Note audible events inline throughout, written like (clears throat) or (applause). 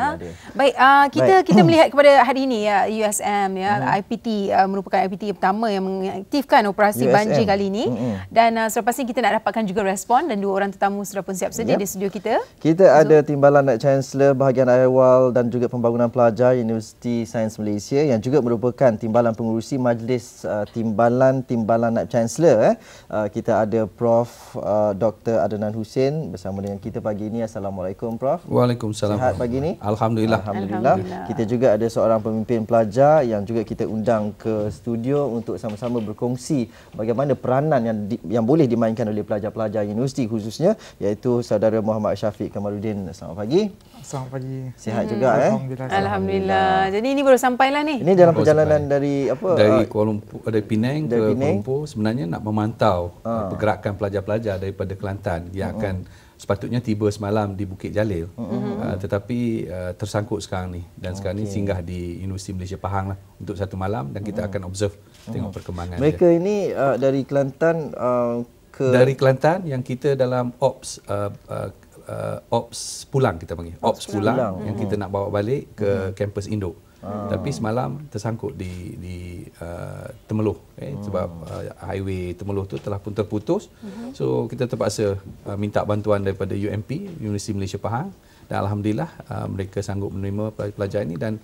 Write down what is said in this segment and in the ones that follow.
ada. Ya. Baik, uh, kita Baik. kita melihat kepada hari ini ya USM ya hmm. IPT uh, ah, merupakan IPT yang pertama yang mengaktifkan operasi USM. banjir kali ini hmm. dan uh, selepas ini kita nak dapatkan juga respon dan dua orang tetamu sudah pun siap sedia yep. Ya. di studio kita. Kita so, ada timbalan naik Chancellor bahagian awal dan juga pembangunan pelajar Universiti Sains Malaysia yang juga merupakan timbalan pengurusi majlis uh, timbalan timbalan naik Chancellor eh. Uh, kita ada Prof uh, Dr Adnan Hussein bersama dengan kita pagi ini. Assalamualaikum Prof. Waalaikumsalam. Sihat pagi ini? Alhamdulillah. Alhamdulillah. Kita juga ada seorang pemimpin pelajar yang juga kita undang ke studio untuk sama-sama berkongsi bagaimana peranan yang di, yang boleh dimainkan oleh pelajar-pelajar universiti khususnya iaitu saudara Muhammad Syafiq Kamaluddin. Selamat pagi. Selamat pagi. Sihat hmm. juga eh. Alhamdulillah. Alhamdulillah. Jadi ini baru sampailah ni. Ini dalam baru perjalanan sampai. dari apa? Dari Kuala Lumpur dari Penang dari ke Kuala Lumpur sebenarnya nak memantau ha. pergerakan pelajar-pelajar daripada Kelantan yang uh akan sepatutnya tiba semalam di Bukit Jalil mm-hmm. uh, tetapi uh, tersangkut sekarang ni dan sekarang okay. ni singgah di Universiti Malaysia Pahang lah untuk satu malam dan kita mm-hmm. akan observe mm-hmm. tengok mm-hmm. perkembangan mereka dia. ini uh, dari Kelantan uh, ke dari Kelantan yang kita dalam ops uh, uh, Uh, ops pulang kita panggil ops, ops pulang, pulang yang kita mm-hmm. nak bawa balik ke mm-hmm. kampus mm-hmm. induk Hmm. Tapi semalam tersangkut di di uh, Temeluh eh hmm. sebab uh, highway Temeluh tu telah pun terputus. Hmm. So kita terpaksa uh, minta bantuan daripada UMP, Universiti Malaysia Pahang dan alhamdulillah uh, mereka sanggup menerima pelajar ini dan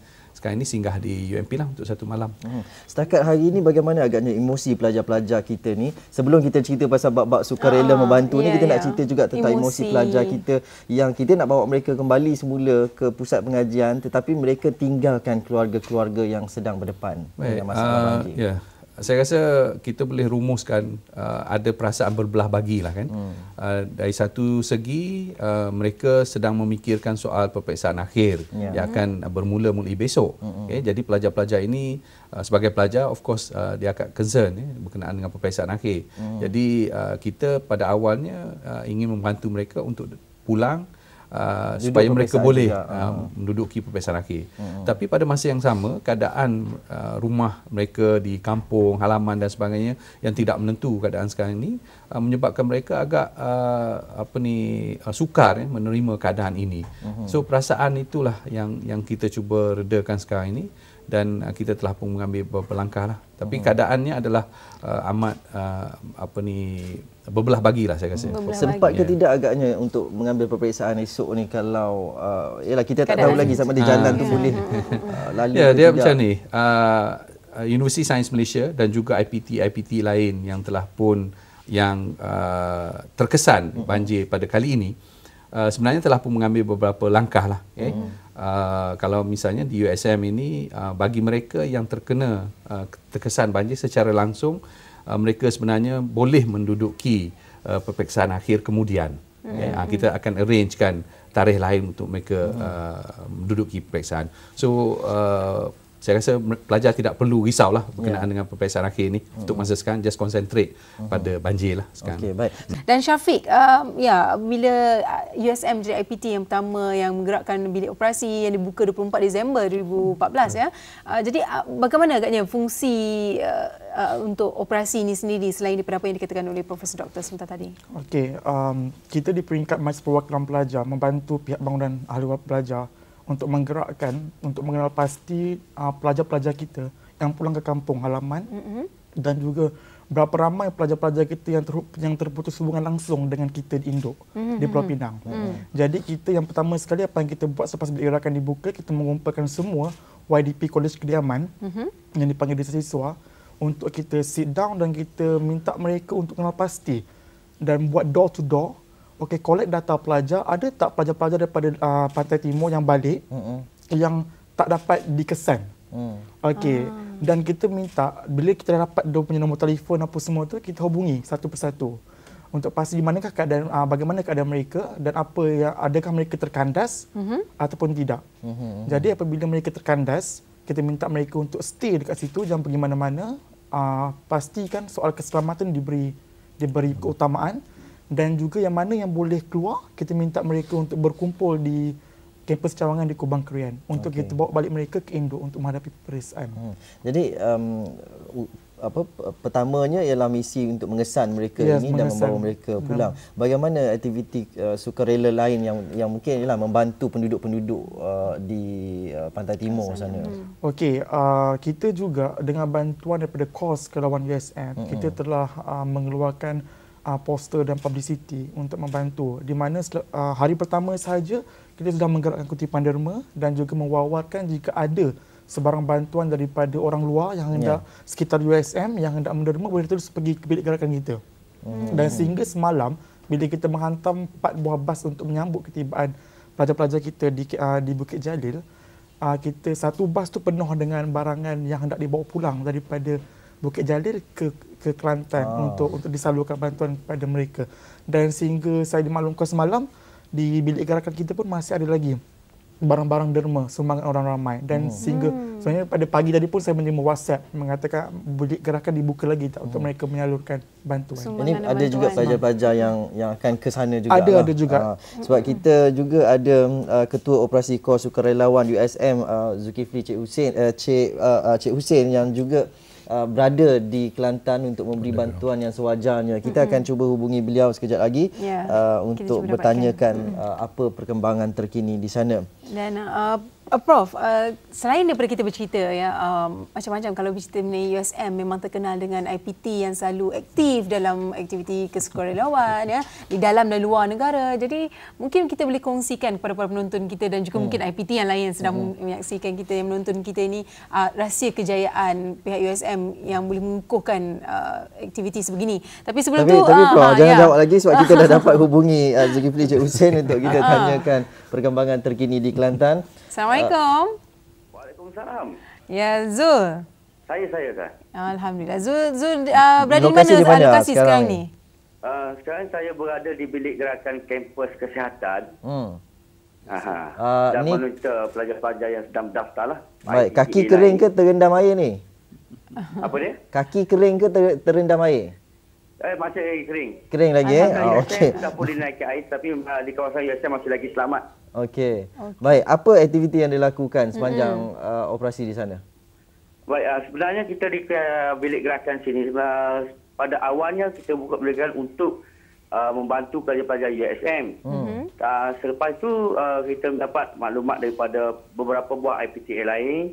sekarang ini singgah di UMP lah untuk satu malam. Hmm. Setakat hari ini bagaimana agaknya emosi pelajar-pelajar kita ni? Sebelum kita cerita pasal bab-bab sukarela ah, membantu yeah, ni, ya, kita yeah. nak ya. cerita juga tentang emosi. emosi pelajar kita yang kita nak bawa mereka kembali semula ke pusat pengajian tetapi mereka tinggalkan keluarga-keluarga yang sedang berdepan. Baik, dengan masalah uh, yeah saya rasa kita boleh rumuskan uh, ada perasaan berbelah bagi lah kan. Hmm. Uh, dari satu segi uh, mereka sedang memikirkan soal peperiksaan akhir yeah. yang akan bermula mulai besok. Hmm. hmm okay, hmm. jadi pelajar-pelajar ini uh, sebagai pelajar of course uh, dia agak concern eh, berkenaan dengan peperiksaan akhir. Hmm. Jadi uh, kita pada awalnya uh, ingin membantu mereka untuk pulang hmm. Uh, supaya mereka boleh uh, menduduki perpesan akhir. Hmm. Tapi pada masa yang sama, keadaan uh, rumah mereka di kampung, halaman dan sebagainya yang tidak menentu keadaan sekarang ini uh, menyebabkan mereka agak uh, apa ni uh, sukar eh, menerima keadaan ini. Hmm. So perasaan itulah yang yang kita cuba redakan sekarang ini. Uh, dan uh, kita telah pun mengambil beberapa langkah lah. Tapi hmm. keadaannya adalah uh, amat uh, apa ni berbelah lah saya rasa. Berbelah Sempat bagi. ke tidak agaknya untuk mengambil peperiksaan esok ni kalau uh, yalah kita tak tahu lagi sama dia jalan uh, tu ah. boleh (laughs) uh, lalu. Ya yeah, dia tidak. macam ni. Uh, uh, Universiti Sains Malaysia dan juga IPT IPT lain yang telah pun yang uh, terkesan banjir pada kali ini uh, sebenarnya telah pun mengambil beberapa langkah lah. Okay. Eh. Hmm uh, kalau misalnya di USM ini uh, bagi mereka yang terkena uh, terkesan banjir secara langsung uh, mereka sebenarnya boleh menduduki uh, peperiksaan akhir kemudian mm-hmm. okay? Ya, uh, kita akan arrangekan tarikh lain untuk mereka mm-hmm. uh, menduduki peperiksaan so uh, saya rasa pelajar tidak perlu risaulah berkenaan yeah. dengan perpesaran akhir ini mm-hmm. untuk masa sekarang just concentrate mm-hmm. pada banjir lah sekarang. Okay, baik. Hmm. Dan Syafiq, um, ya bila USM uh, jadi IPT yang pertama yang menggerakkan bilik operasi yang dibuka 24 Disember 2014 mm-hmm. ya. Uh, jadi uh, bagaimana agaknya fungsi uh, Uh, untuk operasi ini sendiri selain daripada apa yang dikatakan oleh Profesor Doktor sebentar tadi. Okey, um, kita di peringkat Majlis Perwakilan Pelajar membantu pihak bangunan ahli pelajar untuk menggerakkan untuk mengenal pasti uh, pelajar-pelajar kita yang pulang ke kampung halaman mm-hmm. dan juga berapa ramai pelajar-pelajar kita yang ter, yang terputus hubungan langsung dengan kita di Indo mm-hmm. di Pulau Pinang. Mm-hmm. mm-hmm. Jadi kita yang pertama sekali apa yang kita buat selepas berirakan dibuka kita mengumpulkan semua YDP College Kediaman mm-hmm. yang dipanggil desa siswa untuk kita sit down dan kita minta mereka untuk kenal pasti dan buat door to door okey collect data pelajar ada tak pelajar-pelajar daripada uh, pantai timur yang balik mm-hmm. yang tak dapat dikesan mm. okey ah. dan kita minta bila kita dah dapat dia punya nombor telefon apa semua tu kita hubungi satu persatu untuk pasti di manakah keadaan uh, bagaimana keadaan mereka dan apa yang adakah mereka terkandas mm-hmm. ataupun tidak mm-hmm. jadi apabila mereka terkandas kita minta mereka untuk stay dekat situ jangan pergi mana-mana uh, pastikan soal keselamatan diberi diberi keutamaan mm-hmm dan juga yang mana yang boleh keluar kita minta mereka untuk berkumpul di kampus cawangan di Kubang Kerian untuk okay. kita bawa balik mereka ke Indo untuk menghadapi peperiksaan. Hmm. Jadi um, apa pertamanya ialah misi untuk mengesan mereka yes, ini mengesan. dan membawa mereka pulang. Hmm. Bagaimana aktiviti uh, sukarela lain yang yang mungkin ialah membantu penduduk-penduduk uh, di uh, Pantai Timur Kasi. sana. Hmm. Okey, uh, kita juga dengan bantuan daripada kos kelawan USM, hmm. kita hmm. telah uh, mengeluarkan uh, poster dan publicity untuk membantu di mana uh, hari pertama sahaja kita sudah menggerakkan kutipan derma dan juga mewawarkan jika ada sebarang bantuan daripada orang luar yang hendak yeah. sekitar USM yang hendak menderma boleh terus pergi ke bilik gerakan kita. Hmm. Dan sehingga semalam bila kita menghantam empat buah bas untuk menyambut ketibaan pelajar-pelajar kita di uh, di Bukit Jalil, uh, kita satu bas tu penuh dengan barangan yang hendak dibawa pulang daripada Bukit Jalil ke ke Kelantan oh. untuk untuk disalurkan bantuan kepada mereka. Dan sehingga saya dimaklumkan semalam di bilik gerakan kita pun masih ada lagi barang-barang derma sumbangan orang ramai dan hmm. sehingga hmm. sebenarnya pada pagi tadi pun saya menerima WhatsApp mengatakan bilik gerakan dibuka lagi tak untuk hmm. mereka menyalurkan bantuan. Sumbangan Ini ada bantuan. juga pelajar-pelajar yang yang akan ke sana juga. Ada lah. ada juga. Uh, sebab hmm. kita juga ada uh, ketua operasi kor sukarelawan USM uh, Zulkifli Cik Hussein uh, Cik uh, Cik Hussein yang juga Uh, berada di Kelantan untuk memberi Benda bantuan yang sewajarnya. Kita mm-hmm. akan cuba hubungi beliau sekejap lagi yeah, uh, untuk bertanyakan uh, apa perkembangan terkini di sana. Dan uh, uh, Prof, uh, selain daripada kita bercerita ya, uh, macam-macam kalau bercerita mengenai USM memang terkenal dengan IPT yang selalu aktif dalam aktiviti kesukarelawan ya, di dalam dan luar negara. Jadi mungkin kita boleh kongsikan kepada para penonton kita dan juga hmm. mungkin IPT yang lain yang sedang hmm. menyaksikan kita yang menonton kita ini uh, rahsia kejayaan pihak USM yang boleh mengukuhkan uh, aktiviti sebegini. Tapi sebelum tapi, tu tapi, uh, Prof, uh, jangan ya. jawab lagi sebab kita dah (laughs) dapat hubungi uh, Zulkifli Cik Hussein untuk kita ah. tanyakan perkembangan terkini di Kelantan. Assalamualaikum. Uh, Waalaikumsalam. Ya, Zul. Saya, saya, saya. Alhamdulillah. Zul, Zul uh, berada di mana, di mana lokasi sekarang, ni? Uh, sekarang saya berada di bilik gerakan kampus kesihatan. Hmm. Aha. Uh, Dan ni... menunca pelajar-pelajar yang sedang berdaftar lah. Baik, kaki kering ke terendam air ni? Apa dia? Kaki kering ke terendam air? Eh, masih kering. Kering lagi ah, eh? Ah, oh, okay. Tak boleh naik air tapi uh, di kawasan USM masih lagi selamat. Okey. Okay. Baik, apa aktiviti yang dilakukan sepanjang mm-hmm. uh, operasi di sana? Baik, uh, sebenarnya kita di uh, bilik gerakan sini uh, pada awalnya kita buka bilik gerakan untuk uh, membantu pelajar-pelajar USM. Mm-hmm. Uh, selepas itu uh, kita mendapat maklumat daripada beberapa buah IPTA lain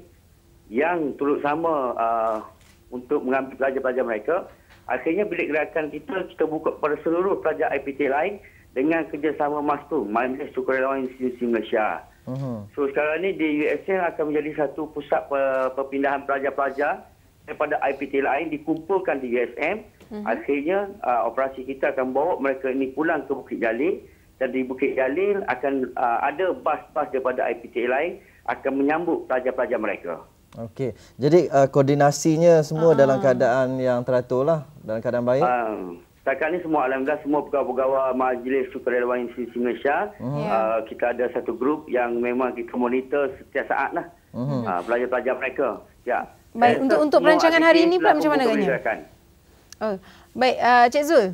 yang turut sama uh, untuk mengambil pelajar-pelajar mereka. Akhirnya bilik gerakan kita kita buka pada seluruh pelajar IPT lain dengan kerjasama mas MASTU, Majlis Sukarelawan Institusi Malaysia. Uh-huh. So sekarang ni di USN akan menjadi satu pusat uh, perpindahan pelajar-pelajar daripada IPT lain dikumpulkan di USM. Uh-huh. Mhm. Akhirnya uh, operasi kita akan bawa mereka ini pulang ke Bukit Jalil dan di Bukit Jalil akan uh, ada bas-bas daripada IPT lain akan menyambut pelajar-pelajar mereka. Okey. Jadi uh, koordinasinya semua uh. dalam keadaan yang teratur lah, dalam keadaan baik. Uh, setakat ni semua alhamdulillah semua pegawai-pegawai Majlis Sukarelawan Institusi Malaysia, uh. Mhm. Yeah. Uh, kita ada satu grup yang memang kita monitor setiap saat lah. Uh-huh. Uh, huh uh mereka. Ya. Baik, eh, untuk untuk perancangan hari ini pula macam mana agaknya? Oh. Baik, uh, Cik Zul. Ya, ya.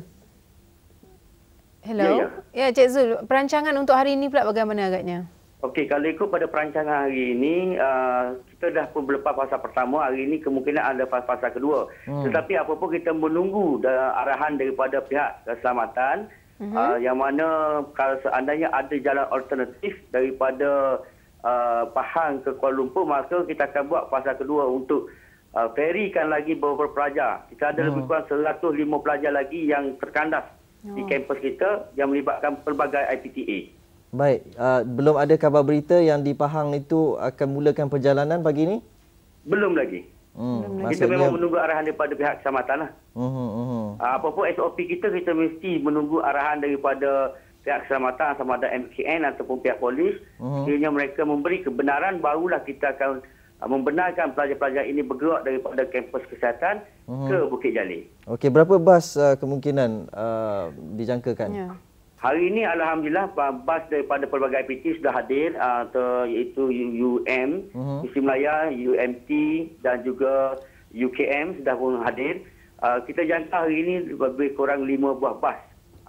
Hello. Ya, yeah, yeah. Cik Zul, perancangan untuk hari ini pula bagaimana agaknya? Okey, kalau ikut pada perancangan hari ini, uh, kita dah pun berlepas fasa pertama. Hari ini kemungkinan ada fasa kedua. Hmm. Tetapi apapun kita menunggu arahan daripada pihak keselamatan hmm. uh, yang mana kalau seandainya ada jalan alternatif daripada uh, Pahang ke Kuala Lumpur, maka kita akan buat fasa kedua untuk uh, ferikan lagi beberapa pelajar. Kita ada hmm. lebih kurang 105 pelajar lagi yang terkandas oh. di kampus kita yang melibatkan pelbagai IPTA. Baik, uh, belum ada kabar berita yang di Pahang itu akan mulakan perjalanan pagi ini? Belum lagi. Hmm, kita maksudnya... memang menunggu arahan daripada pihak kecamatan. Lah. Uh-huh, hmm, hmm, hmm. uh-huh. Apapun SOP kita, kita mesti menunggu arahan daripada pihak kecamatan sama ada MKN ataupun pihak polis. Sekiranya uh-huh. mereka memberi kebenaran, barulah kita akan uh, membenarkan pelajar-pelajar ini bergerak daripada kampus kesihatan uh-huh. ke Bukit Jali. Okey, berapa bas uh, kemungkinan uh, dijangkakan? Yeah. Hari ini alhamdulillah bas daripada pelbagai IPT sudah hadir atau uh, iaitu UM, uh-huh. Mhm. Universiti Melaya, UMT dan juga UKM sudah pun hadir. Ah, kita jangka hari ini lebih kurang 5 buah bas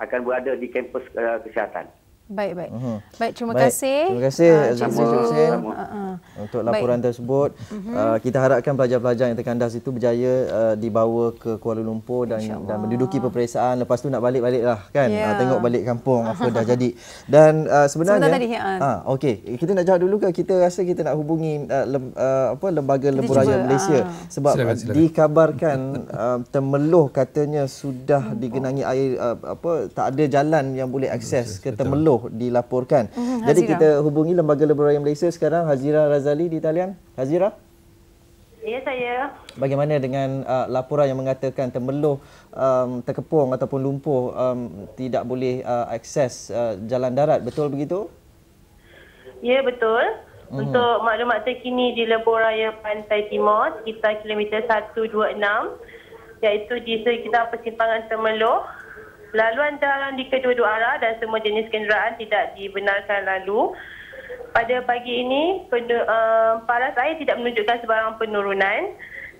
akan berada di kampus ah, kesihatan. Baik, baik. Uh-huh. Baik, terima baik. kasih. Terima kasih, ah, Encik uh, Zul. Uh-huh. Untuk laporan baik. tersebut. Uh-huh. Uh, kita harapkan pelajar-pelajar yang terkandas itu berjaya uh, dibawa ke Kuala Lumpur dan, dan menduduki peperiksaan. Lepas tu nak balik balik lah kan. Yeah. Ya. Uh, tengok balik kampung apa dah (laughs) jadi. Dan uh, sebenarnya... Sebenarnya tadi. Uh, Okey, kita nak jawab dulu ke? Kita rasa kita nak hubungi uh, lem, uh, apa Lembaga Lembur Raya Malaysia. Uh. Sebab silakan, silakan. dikabarkan uh, temeluh katanya sudah digenangi air. Uh, apa Tak ada jalan yang boleh akses ke temeluh roh dilaporkan. Hmm, Jadi kita hubungi Lembaga Laboratorium Malaysia sekarang Hazira Razali di talian. Hazira? Ya, saya. Bagaimana dengan uh, laporan yang mengatakan temeluh um, terkepung ataupun lumpuh um, tidak boleh uh, akses uh, jalan darat? Betul begitu? Ya, betul. Hmm. Untuk maklumat terkini di Laboratorium Pantai Timur kita kilometer 126 iaitu di sekitar persimpangan Temeloh laluan jalan di kedua-dua arah dan semua jenis kenderaan tidak dibenarkan lalu. Pada pagi ini, penu, uh, eh, paras air tidak menunjukkan sebarang penurunan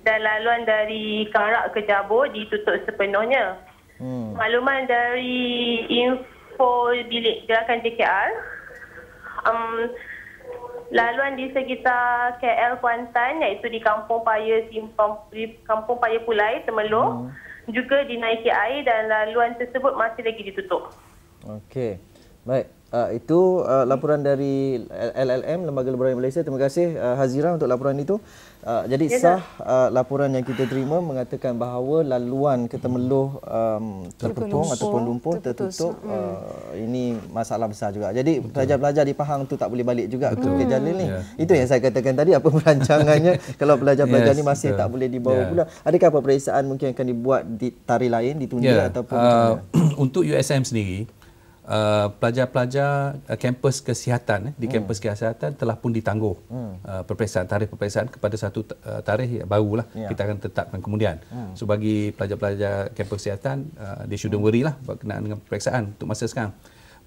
dan laluan dari Karak ke Jabur ditutup sepenuhnya. Hmm. Maklumat dari info bilik gerakan JKR, um, laluan di sekitar KL Kuantan iaitu di Kampung Paya Simpang, di Kampung Paya Pulai Temeloh hmm juga dinaiki air dan laluan tersebut masih lagi ditutup. Okey. Baik. Uh, itu uh, laporan hmm. dari LLM Lembaga Liberal Malaysia. Terima kasih uh, Hazira untuk laporan itu. Uh, jadi yes, ya, sah uh, laporan yang kita terima mengatakan bahawa laluan kita meluh um, terputung ataupun lumpur tertutup, tertutup. Hmm. Uh, ini masalah besar juga. Jadi pelajar-pelajar di Pahang tu tak boleh balik juga Betul. ke jalan ini. Yeah. Itu yang saya katakan tadi apa (laughs) perancangannya kalau pelajar-pelajar yes, ni masih yeah. tak boleh dibawa yeah. pula. Adakah apa periksaan mungkin akan dibuat di tarikh lain ditunda ya. yeah. ataupun uh, (clears throat) untuk USM sendiri? Uh, pelajar-pelajar uh, kampus kesihatan eh, di hmm. kampus kesihatan telah pun ditangguh hmm. uh, peperiksaan tarikh peperiksaan kepada satu uh, tarikh barulah yeah. kita akan tetapkan kemudian. Hmm. So bagi pelajar-pelajar kampus kesihatan uh, they shouldn't hmm. worry lah berkenaan dengan peperiksaan untuk masa sekarang.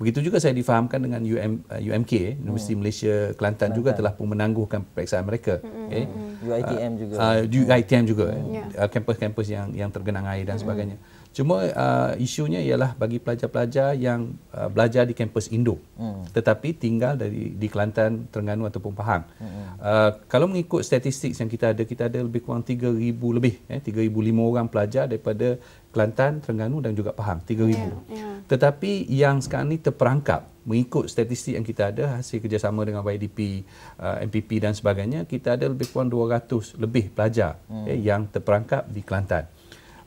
Begitu juga saya difahamkan dengan UM, UMK, uh, Universiti hmm. Malaysia Kelantan, Kelantan juga telah pun menangguhkan peperiksaan mereka. Okay. Hmm, hmm, eh. hmm, UITM juga. Uh, UITM uh, juga. Hmm. Uh, kampus-kampus yang yang tergenang air dan hmm. sebagainya. Hmm. Cuma uh, isunya ialah bagi pelajar-pelajar yang uh, belajar di kampus Indo hmm. tetapi tinggal dari di Kelantan, Terengganu ataupun Pahang. Hmm. Uh, kalau mengikut statistik yang kita ada, kita ada lebih kurang 3000 lebih eh 3500 orang pelajar daripada Kelantan, Terengganu dan juga Pahang, 3000. Yeah. Yeah. Tetapi yang sekarang ini terperangkap mengikut statistik yang kita ada hasil kerjasama dengan YDP, uh, MPP dan sebagainya, kita ada lebih kurang 200 lebih pelajar hmm. eh, yang terperangkap di Kelantan.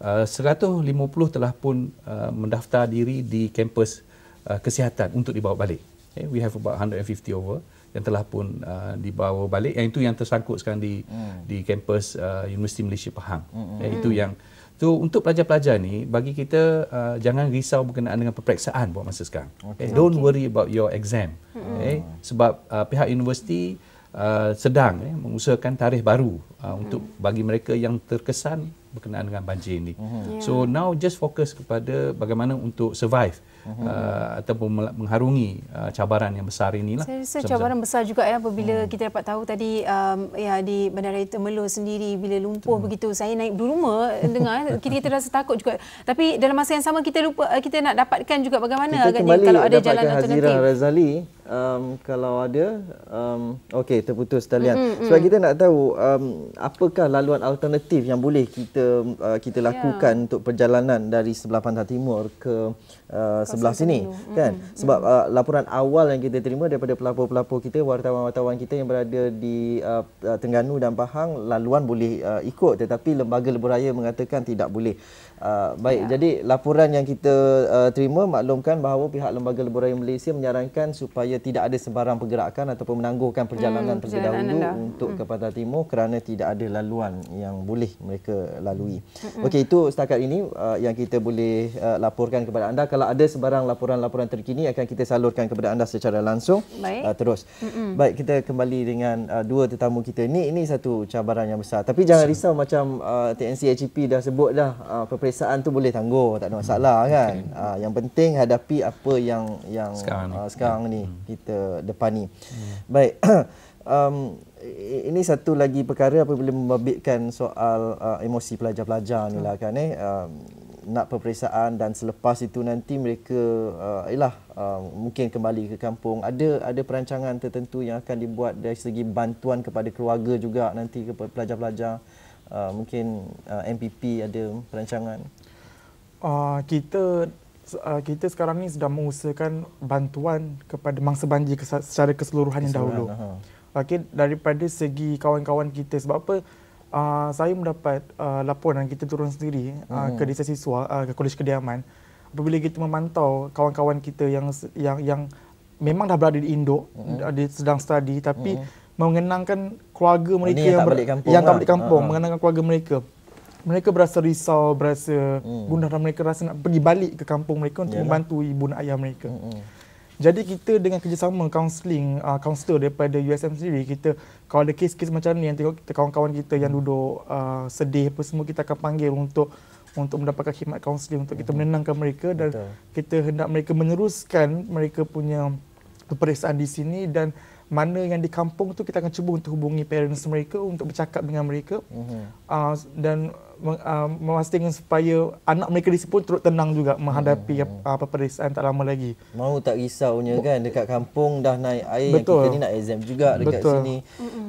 150 uh, telah pun uh, mendaftar diri di kampus uh, kesihatan untuk dibawa balik. Okay, eh, we have about 150 over yang telah pun uh, dibawa balik. Yang itu yang tersangkut sekarang di hmm. di kampus uh, Universiti Malaysia Pahang. Hmm. Okay, eh, hmm, itu hmm. yang tu untuk pelajar-pelajar ni bagi kita uh, jangan risau berkenaan dengan peperiksaan buat masa sekarang. Okay. Okay. Eh, don't worry about your exam. Hmm. Okay, sebab uh, pihak universiti hmm uh, sedang eh, mengusahakan tarikh baru uh, untuk bagi mereka yang terkesan berkenaan dengan banjir ini. Hmm. Yeah. So ya. now just focus kepada bagaimana untuk survive. Yeah. Mhm. uh, ataupun mengharungi uh, cabaran yang besar ini Saya rasa besar-besar. cabaran besar juga ya apabila hmm. kita dapat tahu tadi um, ya di bandar Bandaraya Temelo sendiri bila lumpuh Temelur. Hmm. begitu saya naik berluma eh, dengar eh, kita kita rasa takut juga. Tapi dalam masa yang sama kita lupa eh, kita nak dapatkan juga bagaimana kita kembali kalau ada jalan Hazira Razali um kalau ada um okey terputus talian mm-hmm, sebab mm. kita nak tahu um apakah laluan alternatif yang boleh kita uh, kita ya. lakukan yeah. untuk perjalanan dari sebelah pantai timur ke uh, Uh, sebelah sini hmm kan sebab uh, laporan awal yang kita terima daripada pelapor-pelapor kita wartawan-wartawan kita yang berada di uh, uh, Terengganu dan Pahang laluan boleh uh, ikut tetapi lembaga lebuh raya mengatakan tidak boleh uh, baik yeah. jadi laporan yang kita uh, terima maklumkan bahawa pihak lembaga lebuh raya Malaysia menyarankan supaya tidak ada sebarang pergerakan ataupun menangguhkan hmm, perjalanan mm, terlebih dahulu dah. untuk mm. ke Pantai Timur kerana tidak ada laluan yang boleh mereka lalui hmm. okey itu setakat ini uh, yang kita boleh uh, laporkan kepada anda kalau ada sebarang laporan-laporan terkini akan kita salurkan kepada anda secara langsung Baik. Uh, terus. Mm-mm. Baik, kita kembali dengan uh, dua tetamu kita. Ini ini satu cabaran yang besar. Tapi jangan risau so. macam uh, ah, TNC HCP e dah sebut dah uh, peperiksaan tu boleh tangguh, tak ada masalah mm. kan. Okay. Uh, yang penting hadapi apa yang yang sekarang ni, uh, sekarang yeah. ni mm. kita depan ni. Mm. Baik. (clears throat) um ini satu lagi perkara apabila membabitkan soal uh, emosi pelajar-pelajar ni lah mm. kan eh um, nak peperiksaan dan selepas itu nanti mereka uh, ialah uh, mungkin kembali ke kampung ada ada perancangan tertentu yang akan dibuat dari segi bantuan kepada keluarga juga nanti kepada pelajar-pelajar uh, mungkin uh, MPP ada perancangan uh, kita uh, kita sekarang ni sedang mengusahakan bantuan kepada mangsa banjir secara keseluruhan yang dahulu uh-huh. okey daripada segi kawan-kawan kita sebab apa uh, saya mendapat uh, laporan kita turun sendiri uh, ke desa siswa uh, ke kolej kediaman apabila kita memantau kawan-kawan kita yang yang yang memang dah berada di Indo, hmm. di, sedang study tapi hmm. mengenangkan keluarga oh, mereka Ini yang yang tak balik kampung, yang lah. tak balik kampung uh mengenangkan keluarga mereka mereka berasa risau berasa hmm. bunda dan mereka rasa nak pergi balik ke kampung mereka untuk Yalah. membantu ibu dan ayah mereka hmm. hmm. Jadi kita dengan kerjasama counselling, uh, counselor daripada USM sendiri, kita kalau ada kes-kes macam ni yang tengok kita kawan-kawan kita yang duduk uh, sedih apa semua kita akan panggil untuk untuk mendapatkan khidmat counselling untuk kita mhm. menenangkan mereka dan Betul. kita hendak mereka meneruskan mereka punya peperiksaan di sini dan mana yang di kampung tu kita akan cuba untuk hubungi parents mereka untuk bercakap dengan mereka mhm. uh, dan uh, memastikan supaya anak mereka di pun turut tenang juga menghadapi hmm. uh, peperiksaan tak lama lagi. Mau tak risaunya kan dekat kampung dah naik air Betul. yang kita ni nak exam juga dekat Betul. sini.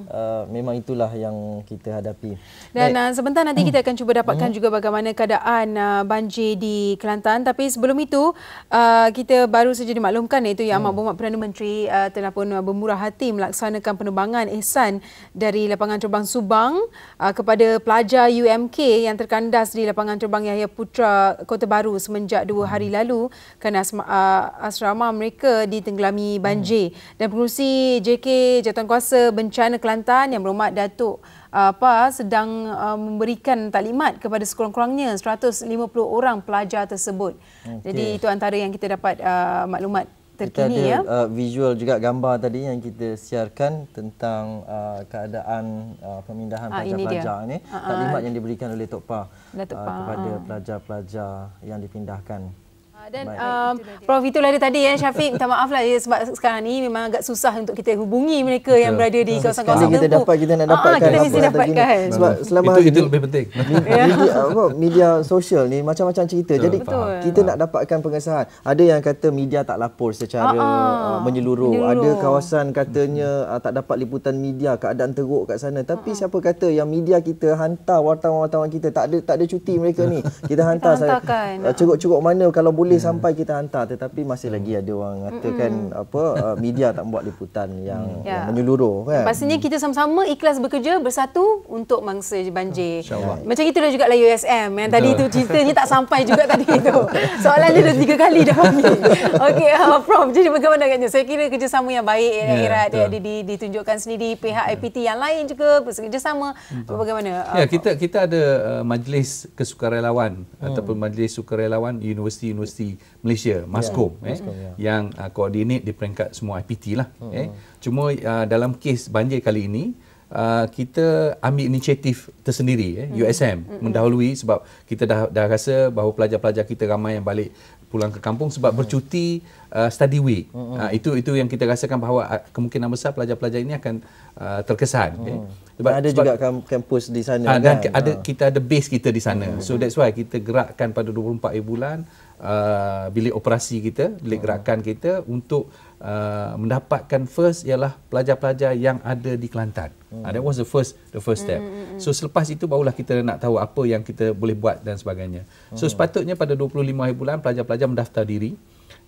Uh, memang itulah yang kita hadapi. Dan uh, sebentar nanti kita akan cuba dapatkan hmm. juga bagaimana keadaan uh, banjir di Kelantan tapi sebelum itu uh, kita baru saja dimaklumkan iaitu Yang hmm. Amat Berhormat Perdana Menteri uh, telah pun bermurah hati melaksanakan penerbangan ihsan dari lapangan terbang Subang uh, kepada pelajar UMK yang terkandas di lapangan terbang Yahya Putra Kota Baru semenjak dua hari hmm. lalu kerana asma, uh, asrama mereka ditenggelami hmm. banjir. Hmm. Dan pengurusi JK Jawatankuasa Bencana Kelantan yang berhormat Datuk uh, apa sedang uh, memberikan taklimat kepada sekurang-kurangnya 150 orang pelajar tersebut. Okay. Jadi itu antara yang kita dapat uh, maklumat terkini kita ada, ya. Uh, visual juga gambar tadi yang kita siarkan tentang uh, keadaan uh, pemindahan ah, pelajar-pelajar ah, ini. Pelajar ini uh-uh. Taklimat yang diberikan oleh Tok Pa, Pa uh, kepada uh. pelajar-pelajar yang dipindahkan dan um, Prof itulah dia tadi ya Syafiq minta maaf lah ya, sebab sekarang ni memang agak susah untuk kita hubungi mereka Betul. yang berada di kawasan-kawasan tertentu. Kita ah, dapat kita nak dapatkan. Ah, kita mesti dapatkan. Sebab selama itu, itu lebih penting. (laughs) Ya. Media, apa, media sosial ni macam-macam cerita. Betul. Jadi Betul. kita nak dapatkan pengesahan. Ada yang kata media tak lapor secara ah, ah. uh, menyeluruh. menyeluruh. Ada kawasan katanya uh, tak dapat liputan media keadaan teruk kat sana. Tapi Aa. siapa kata yang media kita hantar wartawan-wartawan kita tak ada tak ada cuti mereka ni. (laughs) Kita hantar. Kita hantarkan. Uh, cukup-cukup mana kalau boleh yeah. Hmm. sampai kita hantar tetapi masih lagi ada orang katakan mm-hmm. apa uh, media tak buat liputan yang, yeah. Hmm. yang ya. menyeluruh kan. Pastinya kita sama-sama ikhlas bekerja bersatu untuk mangsa banjir. Hmm. Insya-Allah. Ya. Macam itulah juga lah USM yang tadi tu ceritanya tak sampai juga tadi tu. Soalannya dah tiga kali dah bagi. Okey, uh, prof. Jadi bagaimana agaknya? Saya kira kerjasama yang baik eh, ya yeah, dia ada ditunjukkan sendiri pihak yeah. IPT yang lain juga bekerjasama betul. bagaimana? Uh, ya, kita kita ada uh, majlis kesukarelawan hmm. ataupun majlis sukarelawan universiti-universiti Malaysia, ya, MASKOM yeah. eh, yeah. yang uh, ah, coordinate di peringkat semua IPT lah. Mm-hmm. Eh. Hmm, hmm. Cuma uh, dalam kes banjir kali ini, uh, kita ambil inisiatif tersendiri, eh, mm-hmm. USM, mm-hmm. Hmm. mendahului sebab kita dah, dah rasa bahawa pelajar-pelajar kita ramai yang balik pulang ke kampung sebab hmm bercuti uh, study week. hmm Uh, itu itu yang kita rasakan bahawa kemungkinan besar pelajar-pelajar ini akan uh, terkesan. hmm Eh. Sebab, ada sebab, juga kampus di sana uh, kan? Dan ada, kita ada base kita di sana. Mm-hmm. So that's why kita gerakkan pada 24 bulan Uh, bilik operasi kita, bilik gerakan kita untuk uh, mendapatkan first ialah pelajar-pelajar yang ada di Kelantan. Hmm. Uh, that was the first the first step. Hmm, hmm, so selepas itu barulah kita nak tahu apa yang kita boleh buat dan sebagainya. So sepatutnya pada 25 hari bulan pelajar-pelajar mendaftar diri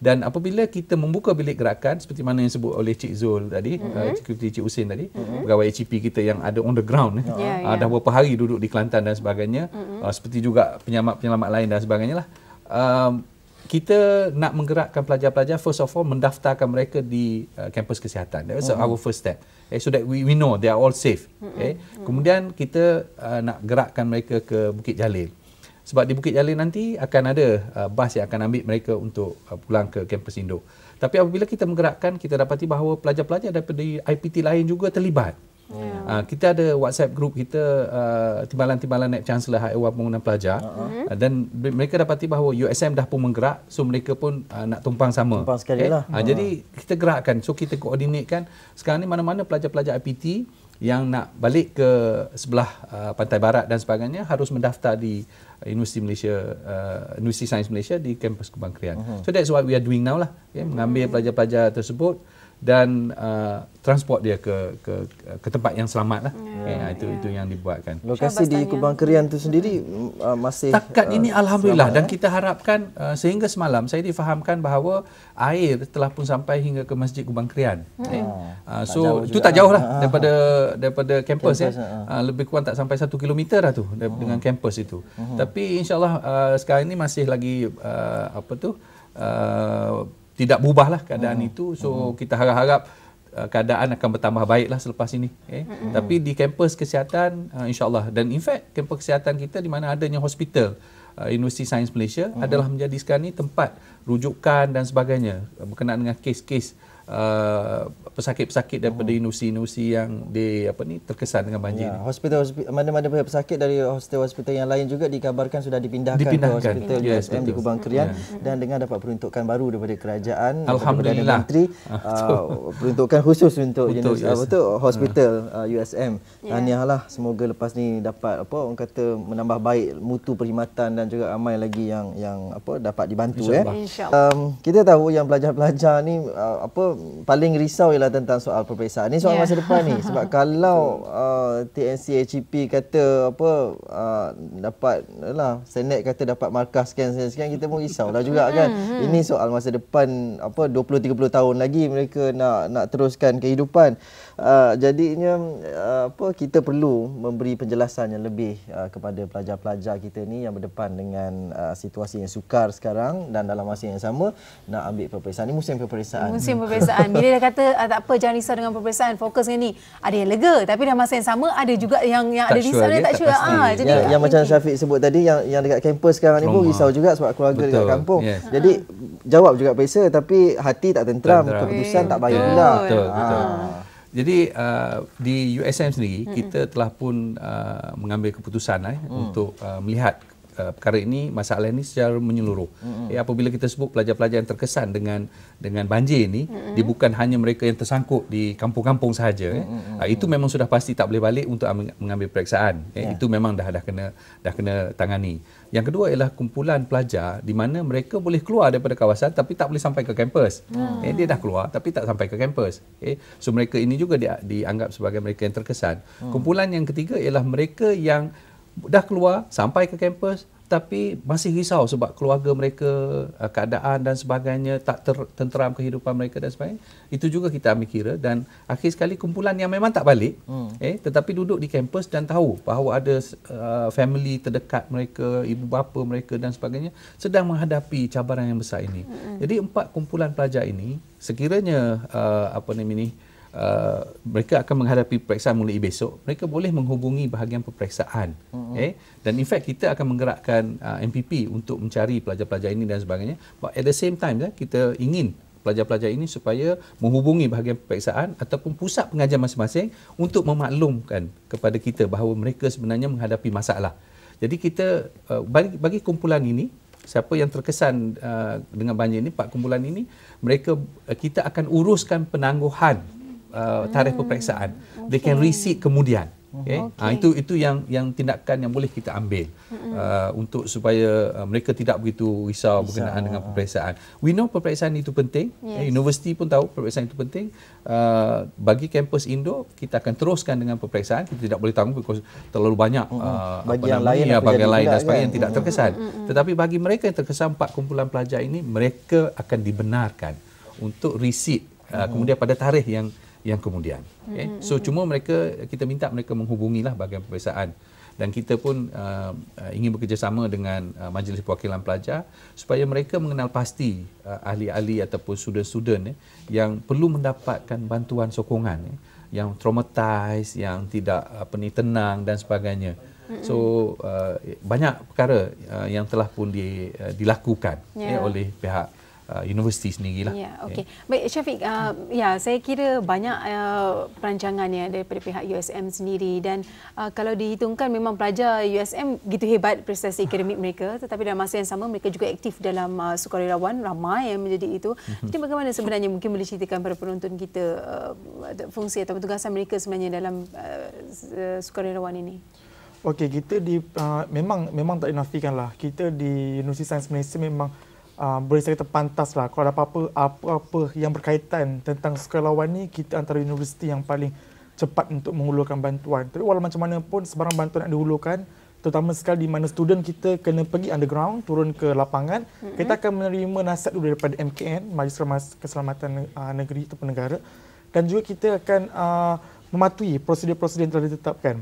dan apabila kita membuka bilik gerakan seperti mana yang sebut oleh Cik Zul tadi, mm-hmm. uh, Cik Usin tadi, mm-hmm. pegawai HCP kita yang ada on the ground yeah, yeah. Uh, ya. dah beberapa hari duduk di Kelantan dan sebagainya, mm-hmm. seperti juga penyelamat-penyelamat lain dan sebagainya lah um, kita nak menggerakkan pelajar-pelajar first of all mendaftarkan mereka di uh, kampus kesihatan that mm-hmm. our first step okay, eh, so that we we know they are all safe mm-hmm. kemudian kita uh, nak gerakkan mereka ke Bukit Jalil sebab di Bukit Jalil nanti akan ada uh, bas yang akan ambil mereka untuk uh, pulang ke kampus Indo tapi apabila kita menggerakkan kita dapati bahawa pelajar-pelajar daripada IPT lain juga terlibat Yeah. Oh. Uh, kita ada WhatsApp group kita uh, timbalan-timbalan naib chancellor lah hak ewan pembangunan pelajar uh-huh. uh, dan mereka dapati bahawa USM dah pun menggerak so mereka pun uh, nak tumpang sama tumpang okay? lah uh, uh jadi kita gerakkan so kita koordinatkan sekarang ni mana-mana pelajar-pelajar IPT yang nak balik ke sebelah uh, pantai barat dan sebagainya harus mendaftar di Universiti Malaysia uh, Universiti Sains Malaysia di kampus Kebangkrian uh-huh. so that's what we are doing now lah okay? mengambil mhm. pelajar-pelajar tersebut dan uh, transport dia ke, ke ke tempat yang selamat lah. Yeah, ya. yeah, itu yeah. itu yang dibuatkan. Lokasi di Kubang Kerian tu sendiri uh, masih takat uh, ini alhamdulillah selamat, dan eh? kita harapkan uh, sehingga semalam saya difahamkan bahawa air telah pun sampai hingga ke Masjid Kubang Kerian. Yeah. Hmm. Eh, uh, so itu tak jauh lah ah, ah, ah. daripada daripada kampus ya. Eh. Uh, lebih kurang tak sampai satu kilometer lah tu hmm. dengan kampus itu. Uh-huh. Tapi insyaallah uh, sekarang ini masih lagi uh, apa tu uh, tidak berubahlah keadaan hmm. itu so hmm. kita harap-harap uh, keadaan akan bertambah baiklah selepas ini okay? Eh. hmm. tapi di kampus kesihatan uh, insyaallah dan in fact kampus kesihatan kita di mana adanya hospital uh, Universiti Sains Malaysia hmm. adalah menjadi sekarang ini tempat rujukan dan sebagainya berkenaan dengan kes-kes uh, Uh, pesakit-pesakit daripada hmm. industri-industri yang di apa ni terkesan dengan banjir ya, Hospital, hospital mana-mana pihak pesakit dari hospital-hospital yang lain juga dikabarkan sudah dipindahkan, dipindahkan. ke hospital yes, USM betul. di Kubang Kerian yeah. dan dengan dapat peruntukan baru daripada kerajaan Alhamdulillah. daripada Perdana Menteri uh, peruntukan khusus untuk jenis yes. apa tu hospital uh, ah, USM. Tahniahlah ya. yeah. semoga lepas ni dapat apa orang kata menambah baik mutu perkhidmatan dan juga ramai lagi yang yang apa dapat dibantu ya. Eh. Um, kita tahu yang pelajar-pelajar ni uh, apa paling risau ialah tentang soal perpisahan. Ini soal yeah. masa depan ni (laughs) sebab kalau uh, TNC HEP kata apa uh, dapat lah Senate kata dapat markah scan scan, scan kita pun risau lah juga hmm, kan. Hmm, hmm. Ini soal masa depan apa 20 30 tahun lagi mereka nak nak teruskan kehidupan. Uh, jadinya uh, apa kita perlu memberi penjelasan yang lebih uh, kepada pelajar-pelajar kita ni yang berdepan dengan uh, situasi yang sukar sekarang dan dalam masa yang sama nak ambil peperiksaan ni musim peperiksaan musim peperiksaan pemeriksaan. Bila dia kata ah, tak apa jangan risau dengan pemeriksaan, fokus dengan ni. Ada yang lega tapi dalam masa yang sama ada juga yang yang tak ada risau sure dia tak sure. Ah, jadi yang, yang macam Syafiq sebut tadi yang yang dekat kampus sekarang ni pun risau juga sebab keluarga Betul. dekat kampung. Yes. Jadi jawab juga peser tapi hati tak tenteram, tenteram. keputusan okay. tak baik pula. Ah. Jadi uh, di USM sendiri mm-hmm. kita telah pun uh, mengambil keputusan eh, mm. untuk uh, melihat Uh, perkara ini masalah ini secara menyeluruh. Mm-hmm. Ya, apabila kita sebut pelajar-pelajar yang terkesan dengan dengan banjir ini, mm-hmm. dia bukan hanya mereka yang tersangkut di kampung-kampung sahaja. Mm-hmm. Eh. Ah, itu memang sudah pasti tak boleh balik untuk mengambil periksaan. Eh. Yeah. Itu memang dah dah kena dah kena tangani. Yang kedua ialah kumpulan pelajar di mana mereka boleh keluar daripada kawasan tapi tak boleh sampai ke kampus. Mm. Eh, dia dah keluar tapi tak sampai ke kampus. Eh. So mereka ini juga dianggap sebagai mereka yang terkesan. Mm. Kumpulan yang ketiga ialah mereka yang dah keluar sampai ke kampus tapi masih risau sebab keluarga mereka eh, keadaan dan sebagainya tak ter, tenteram kehidupan mereka dan sebagainya itu juga kita ambil kira dan akhir sekali kumpulan yang memang tak balik hmm. eh tetapi duduk di kampus dan tahu bahawa ada uh, family terdekat mereka ibu bapa mereka dan sebagainya sedang menghadapi cabaran yang besar ini hmm. jadi empat kumpulan pelajar ini sekiranya uh, apa namanya ini uh, mereka akan menghadapi peperiksaan mulai besok, mereka boleh menghubungi bahagian peperiksaan. Mm-hmm. Okay? Eh? Dan in fact, kita akan menggerakkan uh, MPP untuk mencari pelajar-pelajar ini dan sebagainya. But at the same time, eh, kita ingin pelajar-pelajar ini supaya menghubungi bahagian peperiksaan ataupun pusat pengajian masing-masing untuk memaklumkan kepada kita bahawa mereka sebenarnya menghadapi masalah. Jadi kita uh, bagi, bagi kumpulan ini, siapa yang terkesan uh, dengan banyak ini, pak kumpulan ini, mereka uh, kita akan uruskan penangguhan uh, tarikh hmm. peperiksaan. Okay. They can receipt kemudian. Hmm. Okay. Ah, okay. Ha, itu itu yang yang tindakan yang boleh kita ambil hmm. uh, untuk supaya uh, mereka tidak begitu risau Bisa. berkenaan dengan ah. peperiksaan. We know peperiksaan itu penting. Eh, yes. Universiti pun tahu peperiksaan itu penting. Uh, bagi kampus Indo kita akan teruskan dengan peperiksaan. Kita tidak boleh tanggung because terlalu banyak uh, bagi yang lain, ya, bagi lain dan sebagainya kan? yang tidak terkesan. Mm-hmm. Tetapi bagi mereka yang terkesan empat kumpulan pelajar ini mereka akan dibenarkan untuk receipt uh, kemudian pada tarikh yang yang kemudian. Okay? Mm-hmm. Eh, hmm, so hmm. cuma mereka kita minta mereka menghubungi lah bahagian peperiksaan dan kita pun uh, uh, ingin bekerjasama dengan uh, Majlis Perwakilan Pelajar supaya mereka mengenal pasti uh, ahli-ahli ataupun student-student eh, yang perlu mendapatkan bantuan sokongan eh, yang traumatized, yang tidak apa ni tenang dan sebagainya. Hmm. So uh, banyak perkara uh, yang telah pun di, uh, dilakukan yeah. eh, ya. oleh pihak uh, universiti sendiri lah. yeah, ya. okay. Yeah. Baik, Syafiq, uh, ya, yeah, saya kira banyak uh, perancangan ya daripada pihak USM sendiri dan uh, kalau dihitungkan memang pelajar USM gitu hebat prestasi akademik (laughs) mereka tetapi dalam masa yang sama mereka juga aktif dalam uh, sukarelawan ramai yang menjadi itu. Mhm. Jadi bagaimana sebenarnya mungkin boleh ceritakan kepada penonton kita uh, fungsi atau tugasan mereka sebenarnya dalam uh, sukarelawan ini? Okey, kita di uh, memang memang tak dinafikan lah. Kita di Universiti Sains Malaysia memang uh, boleh saya kata pantas lah kalau ada apa-apa apa-apa yang berkaitan tentang sekolah ni kita antara universiti yang paling cepat untuk mengulurkan bantuan. Tapi walau macam mana pun sebarang bantuan yang dihulurkan terutama sekali di mana student kita kena pergi underground turun ke lapangan mm-hmm. kita akan menerima nasihat dulu daripada MKN Majlis Keselamatan uh, Negeri ataupun Negara dan juga kita akan uh, mematuhi prosedur-prosedur yang telah ditetapkan.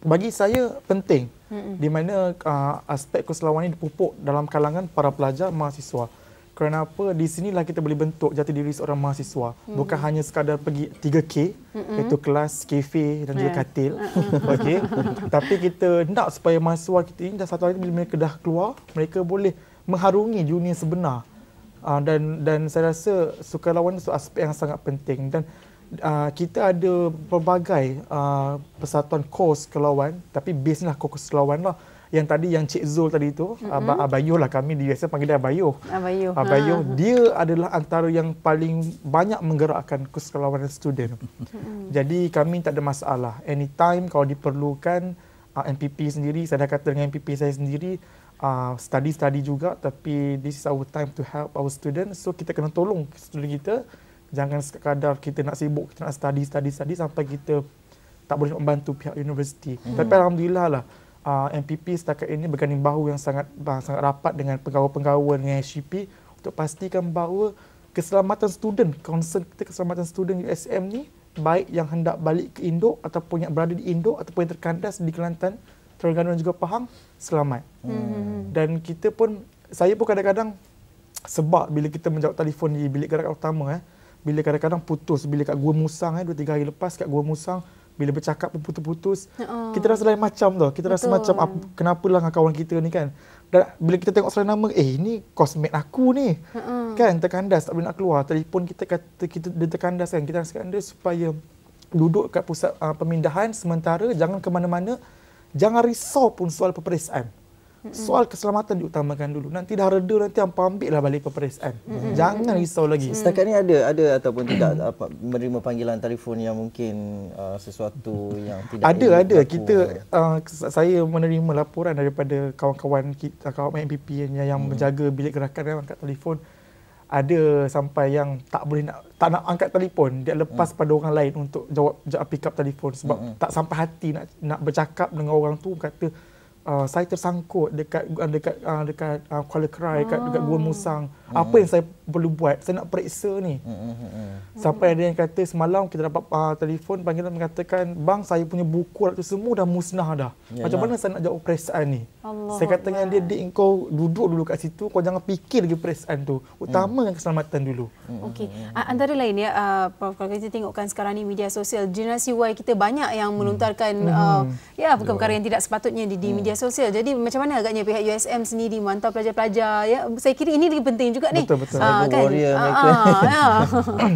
Bagi saya penting Mm-mm. di mana uh, aspek keselawanan ini dipupuk dalam kalangan para pelajar mahasiswa. Kerana apa? Di sinilah kita boleh bentuk jati diri seorang mahasiswa. Mm-hmm. Bukan hanya sekadar pergi 3K, mm-hmm. iaitu kelas, kafe dan juga katil. Mm-hmm. Okay. (laughs) Tapi kita nak supaya mahasiswa kita ini dah satu hari bila mereka dah keluar, mereka boleh mengharungi dunia sebenar. Uh, dan dan saya rasa sukarelawan itu aspek yang sangat penting. Dan uh, kita ada pelbagai uh, persatuan kos kelawan tapi base lah kos kelawan lah yang tadi yang Cik Zul tadi tu mm-hmm. Abayu lah kami biasa panggil dia Abayu. Abayu. Abayu ha. dia adalah antara yang paling banyak menggerakkan kos kelawan student. Mm-hmm. Jadi kami tak ada masalah. Anytime kalau diperlukan uh, MPP sendiri saya dah kata dengan MPP saya sendiri uh, study-study juga tapi this is our time to help our student, So kita kena tolong student kita Jangan sekadar kita nak sibuk, kita nak study, study, study sampai kita tak boleh membantu pihak universiti. Hmm. Tapi Alhamdulillah lah, uh, ah, MPP setakat ini berganding bahu yang sangat uh, sangat rapat dengan pegawai-pegawai dengan SGP untuk pastikan bahawa keselamatan student, concern kita keselamatan student USM ni baik yang hendak balik ke Indo ataupun yang berada di Indo ataupun yang terkandas di Kelantan, Terengganu dan juga Pahang selamat. Hmm. Dan kita pun, saya pun kadang-kadang sebab bila kita menjawab telefon di bilik gerak utama eh, bila kadang-kadang putus bila kat gua musang eh 2 3 hari lepas kat gua musang bila bercakap pun putus-putus oh. kita rasa lain macam tu kita Betul. rasa macam kenapa lah dengan kawan kita ni kan dan bila kita tengok selain nama eh ini kosmet aku ni uh-uh. kan terkandas tak boleh nak keluar telefon kita kata kita dia terkandas kan kita nasihatkan dia supaya duduk kat pusat uh, pemindahan sementara jangan ke mana-mana jangan risau pun soal peperiksaan Soal keselamatan diutamakan dulu. Nanti dah reda nanti hampa ambil lah balik peperiksaan. Hmm. Jangan risau lagi. Setakat ni ada ada ataupun tidak (coughs) apa, menerima panggilan telefon yang mungkin uh, sesuatu yang tidak Ada ada. Laku. Kita uh, saya menerima laporan daripada kawan-kawan kita kawan MPP yang yang hmm. menjaga bilik gerakan yang angkat telefon ada sampai yang tak boleh nak tak nak angkat telefon dia lepas hmm. pada orang lain untuk jawab pick up telefon sebab hmm. tak sampai hati nak nak bercakap dengan orang tu kata uh, saya tersangkut dekat uh, dekat uh, dekat uh, Kuala Krai oh. dekat Gua oh. Musang. Mm-hmm. Apa yang saya perlu buat? Saya nak periksa ni. Mm-hmm. Sampai ada yang kata semalam kita dapat uh, telefon panggilan mengatakan bang saya punya buku tu semua dah musnah dah. Yeah, Macam nah. mana saya nak jawab periksaan ni? Allah saya kata dengan dia dik kau duduk dulu kat situ kau jangan fikir lagi periksaan tu. Utama mm. keselamatan dulu. Mm-hmm. Okey. Uh, antara lain ya uh, Prof kalau kita tengokkan sekarang ni media sosial generasi Y kita banyak yang melontarkan mm. uh, ya perkara-perkara yang tidak sepatutnya di, di mm. media sosial. Jadi macam mana agaknya pihak USM sendiri memantau pelajar-pelajar ya? Saya kira ini penting juga ni. Betul betul. Ha, kan? Warrior ha, Ha, ha.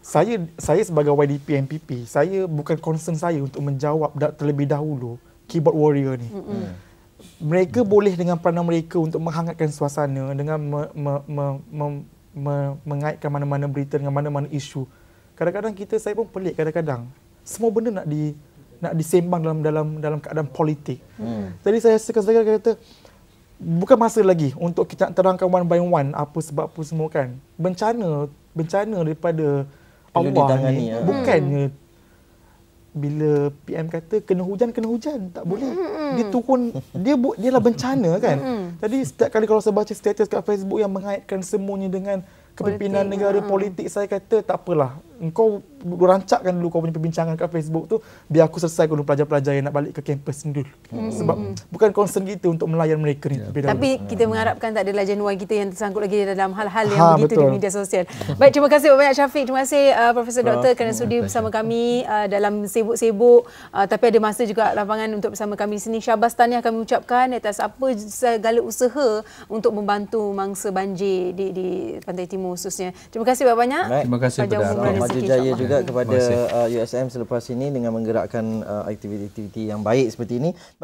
saya saya sebagai YDP MPP, saya bukan concern saya untuk menjawab terlebih dahulu keyboard warrior ni. Mm-hmm. Mereka boleh dengan peranan mereka untuk menghangatkan suasana dengan me, me, me, me, me, mengaitkan mana-mana berita dengan mana-mana isu. Kadang-kadang kita saya pun pelik kadang-kadang. Semua benda nak di nak disembang dalam dalam dalam keadaan politik. Hmm. Jadi saya sekali kata bukan masa lagi untuk kita terangkan one by one apa sebab apa semua kan. Bencana bencana daripada Allah ni ya. bukannya hmm. bila PM kata kena hujan kena hujan tak boleh hmm, hmm, dia turun dia buat dia lah bencana kan jadi setiap kali kalau saya baca status kat Facebook yang mengaitkan semuanya dengan kepimpinan politik, negara politik saya kata tak apalah kau rancakkan dulu kau punya perbincangan kat Facebook tu biar aku selesai dulu pelajar-pelajar yang nak balik ke kampus dulu hmm. sebab hmm. bukan concern kita untuk melayan mereka ni yeah. Ya. tapi kita mengharapkan tak adalah jenuan kita yang tersangkut lagi dalam hal-hal yang ha, begitu betul. di media sosial baik terima kasih banyak Syafiq terima kasih uh, Profesor Doktor kerana sudi bersama kami uh, dalam sibuk-sibuk uh, tapi ada masa juga lapangan untuk bersama kami di sini syabas tahniah kami ucapkan atas apa segala usaha untuk membantu mangsa banjir di, di Pantai Timur khususnya terima kasih banyak-banyak terima kasih Pajar kepada maju jaya juga kepada uh, USM selepas ini dengan menggerakkan uh, aktiviti-aktiviti yang baik seperti ini.